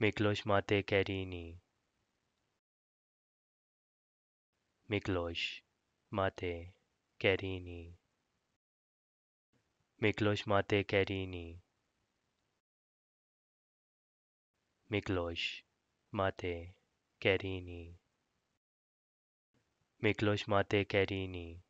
Miklós Mate Kerényi Miklós Mate Kerényi Miklós Mate Kerényi Miklós Mate Kerényi Miklós Mate Kerényi